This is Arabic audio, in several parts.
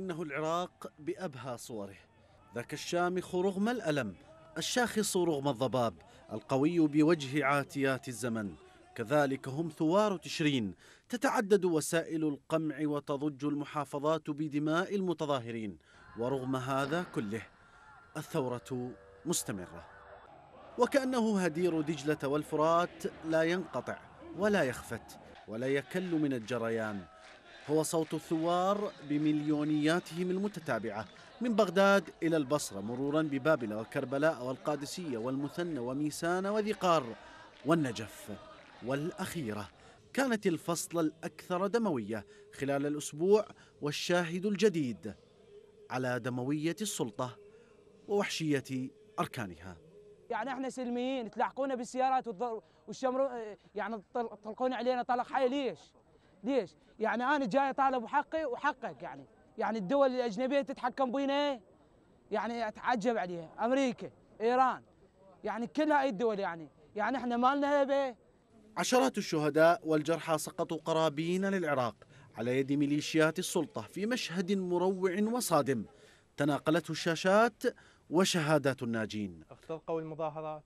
إنه العراق بأبهى صوره ذاك الشامخ رغم الألم الشاخص رغم الضباب القوي بوجه عاتيات الزمن كذلك هم ثوار تشرين تتعدد وسائل القمع وتضج المحافظات بدماء المتظاهرين ورغم هذا كله الثورة مستمرة وكأنه هدير دجلة والفرات لا ينقطع ولا يخفت ولا يكل من الجريان هو صوت الثوار بمليونياتهم المتتابعة من بغداد إلى البصرة مرورا ببابل وكربلاء والقادسية والمثنى وميسان وذقار والنجف والأخيرة كانت الفصل الأكثر دموية خلال الأسبوع والشاهد الجديد على دموية السلطة ووحشية أركانها يعني احنا سلميين تلاحقونا بالسيارات والشمر يعني طلقونا علينا طلق حي ليش؟ ليش؟ يعني انا جاي اطالب بحقي وحقك يعني يعني الدول الاجنبيه تتحكم بينا يعني اتعجب عليها امريكا ايران يعني كل هاي الدول يعني يعني احنا مالنا هبه عشرات الشهداء والجرحى سقطوا قرابين للعراق على يد ميليشيات السلطه في مشهد مروع وصادم تناقلته الشاشات وشهادات الناجين اخترقوا المظاهرات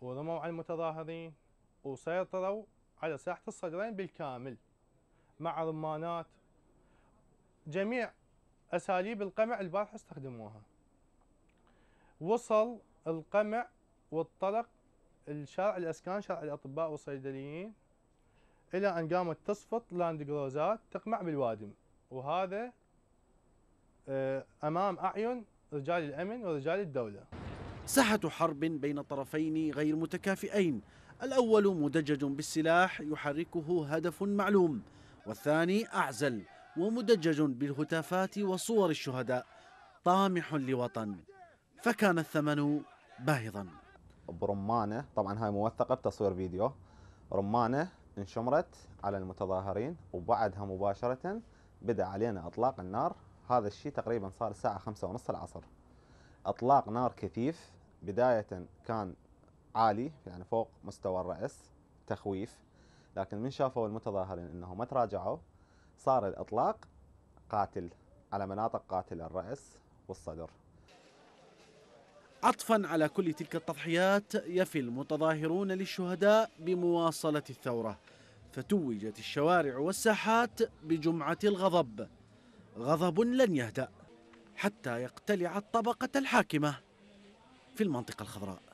ورموا على المتظاهرين وسيطروا على ساحه الصدرين بالكامل مع رمانات جميع اساليب القمع البارحه استخدموها وصل القمع والطلق الشارع الاسكان شارع الاطباء والصيدليين الى ان قامت تصفط لاند جروزات تقمع بالوادم وهذا آه، امام اعين رجال الامن ورجال الدوله ساحة حرب بين طرفين غير متكافئين الأول مدجج بالسلاح يحركه هدف معلوم والثاني أعزل ومدجج بالهتافات وصور الشهداء طامح لوطن فكان الثمن باهظا برمانة طبعا هاي موثقة بتصوير فيديو رمانة انشمرت على المتظاهرين وبعدها مباشرة بدأ علينا إطلاق النار هذا الشيء تقريبا صار الساعة خمسة ونص العصر إطلاق نار كثيف بداية كان عالي يعني فوق مستوى الرأس تخويف لكن من شافوا المتظاهرين انه ما تراجعوا صار الاطلاق قاتل على مناطق قاتله الراس والصدر عطفا على كل تلك التضحيات يفي المتظاهرون للشهداء بمواصله الثوره فتوجت الشوارع والساحات بجمعه الغضب غضب لن يهدا حتى يقتلع الطبقه الحاكمه في المنطقه الخضراء